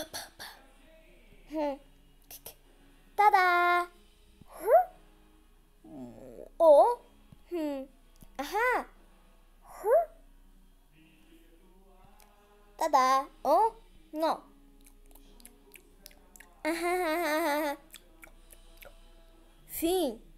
パパパ。ただ。お。うん。あは。ただ。お。の。あはははは。フィン。